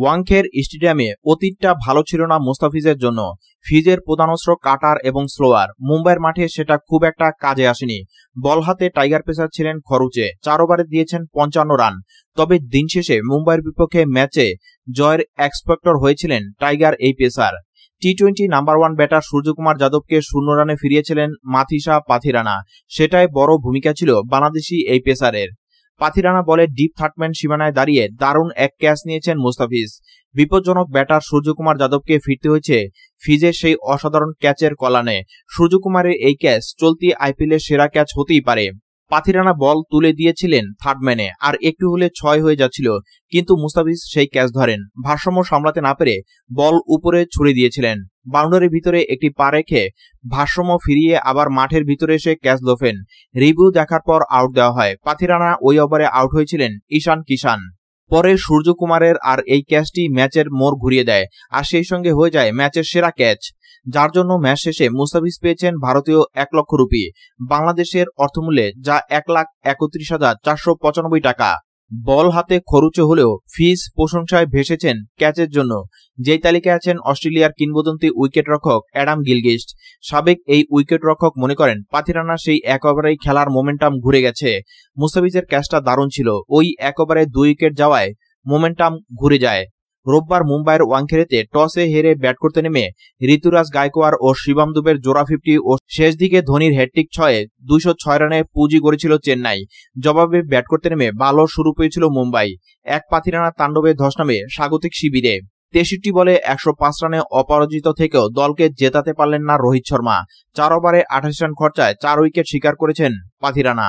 ওয়াংখের স্টেডিয়ামে অতীতটা ভালো ছিল না মুস্তাফিজের জন্য ফিজের প্রধানস্ত্র কাটার এবং স্লোয়ার মুম্বাইয়ের মাঠে সেটা খুব একটা কাজে আসেনি বল হাতে টাইগার পেসার ছিলেন খরুচে চার ওভারে দিয়েছেন পঞ্চান্ন রান তবে দিন শেষে মুম্বাইয়ের বিপক্ষে ম্যাচে জয়ের এক্সপেক্টর হয়েছিলেন টাইগার এই pacer T twenty number one batter Suryakumar যাদবকে শূন্য রানে ফিরিয়েছিলেন মাথিসা পাথিরানা সেটাই বড় ভূমিকা ছিল বাংলাদেশি এই পেসারের পাথিরানা বলে ডিপ থার্টম্যান সীমানায় দাঁড়িয়ে দারুণ এক ক্যাচ নিয়েছেন মুস্তাফিজ বিপজ্জনক ব্যাটার সূর্যকুমার যাদবকে ফিরতে হয়েছে ফিজের সেই অসাধারণ ক্যাচের কলানে সূর্যকুমারের এই ক্যাচ চলতি আইপিএলের সেরা ক্যাচ হতেই পারে পাথিরানা বল তুলে দিয়েছিলেন থার্ডম্যানে আর একটু হলে ছয় হয়ে যাচ্ছিল কিন্তু মুস্তাফিজ সেই ক্যাচ ধরেন ভারসাম্য সামলাতে না পেরে বল উপরে ছুড়ে দিয়েছিলেন বাউন্ডারির ভিতরে একটি পা রেখে ভারসাম্য ফিরিয়ে আবার মাঠের ভিতরে এসে ক্যাচ লোফেন রিভিউ দেখার পর আউট দেওয়া হয় পাথিরানা ওই ওভারে আউট হয়েছিলেন ঈশান কিষান পরে সূর্যকুমারের আর এই ক্যাচটি ম্যাচের মোড় ঘুরিয়ে দেয় আর সেই সঙ্গে হয়ে যায় ম্যাচের সেরা ক্যাচ যার জন্য ম্যাচ শেষে মুস্তাফিজ পেয়েছেন ভারতীয় এক লক্ষ রুপি বাংলাদেশের অর্থমূল্যে যা এক লাখ একত্রিশ হাজার চারশো পঁচানব্বই টাকা বল হাতে খরুচ হলেও ফিস প্রশংসায় ভেসেছেন ক্যাচের জন্য যেই তালিকায় আছেন অস্ট্রেলিয়ার কিংবদন্তি উইকেট রক্ষক অ্যাডাম গিলগিস্ট সাবেক এই উইকেট রক্ষক মনে করেন পাথিরানা সেই এক ওভারেই খেলার মোমেন্টাম ঘুরে গেছে মুস্তাফিজের ক্যাচটা দারুণ ছিল ওই এক ওভারে দুই উইকেট যাওয়ায় মোমেন্টাম ঘুরে যায় রোববার মুম্বাইয়ের ওয়াংখেড়েতে টসে হেরে ব্যাট করতে নেমে ঋতুরাজ গায়কোয়ার ও শিবাম দুবের জোড়া ফিফটি ও শেষ দিকে ধোনির হ্যাট্রিক ছয়ে দুইশো ছয় রানে পুঁজি গড়েছিল চেন্নাই জবাবে ব্যাট করতে নেমে ভালো শুরু পেয়েছিল মুম্বাই এক পাথিরানা তাণ্ডবে ধস নামে স্বাগতিক শিবিরে তেষট্টি বলে একশো পাঁচ রানে অপরাজিত থেকেও দলকে জেতাতে পারলেন না রোহিত শর্মা চার ওভারে আঠাশ রান খরচায় চার উইকেট শিকার করেছেন পাথিরানা